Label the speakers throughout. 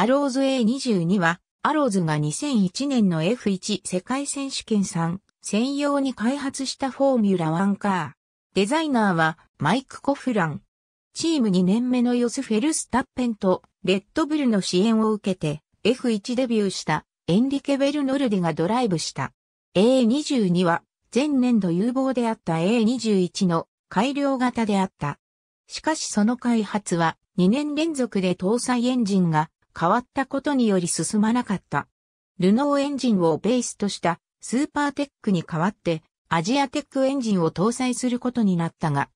Speaker 1: アローズ A22 は、アローズが2001年の F1 世界選手権3専用に開発したフォーミュラ1カー。デザイナーはマイク・コフラン。チーム2年目のヨス・フェルスタッペンとレッドブルの支援を受けて F1 デビューしたエンリケ・ベルノルディがドライブした。A22 は前年度有望であった A21 の改良型であった。しかしその開発は2年連続で搭載エンジンが変わったことにより進まなかった。ルノーエンジンをベースとしたスーパーテックに代わってアジアテックエンジンを搭載することになったが、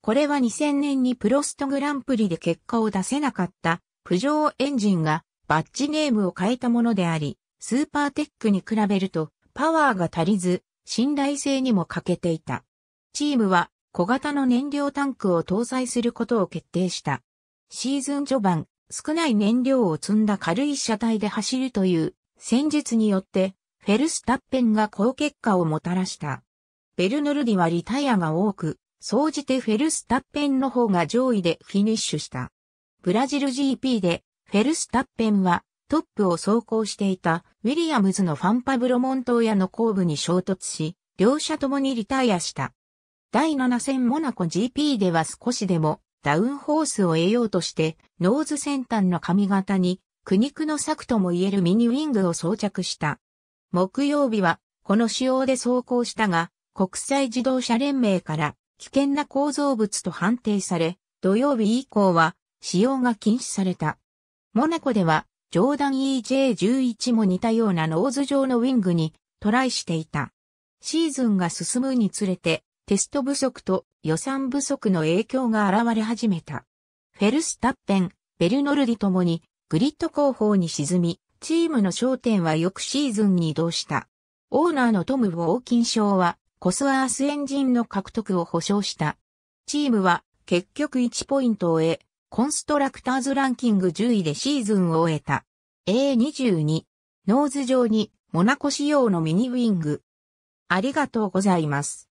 Speaker 1: これは2000年にプロストグランプリで結果を出せなかったプジョーエンジンがバッジネームを変えたものであり、スーパーテックに比べるとパワーが足りず、信頼性にも欠けていた。チームは小型の燃料タンクを搭載することを決定した。シーズン序盤、少ない燃料を積んだ軽い車体で走るという戦術によって、フェルスタッペンが好結果をもたらした。ベルノルディはリタイアが多く、総じてフェルスタッペンの方が上位でフィニッシュした。ブラジル GP で、フェルスタッペンはトップを走行していたウィリアムズのファンパブロ・モントーヤの後部に衝突し、両者ともにリタイアした。第7戦モナコ GP では少しでもダウンホースを得ようとして、ノーズ先端の髪型に苦肉の策とも言えるミニウィングを装着した。木曜日は、この仕様で走行したが、国際自動車連盟から危険な構造物と判定され、土曜日以降は使用が禁止された。モナコでは、ジョーダン EJ11 も似たようなノーズ状のウィングにトライしていた。シーズンが進むにつれて、テスト不足と予算不足の影響が現れ始めた。フェルスタッペン、ベルノルディともにグリッド後方に沈み、チームの焦点は翌シーズンに移動した。オーナーのトム・ウォーキン賞はコスワースエンジンの獲得を保証した。チームは結局1ポイントを得、コンストラクターズランキング10位でシーズンを終えた。A22、ノーズ上にモナコ仕様のミニウィング。ありがとうございます。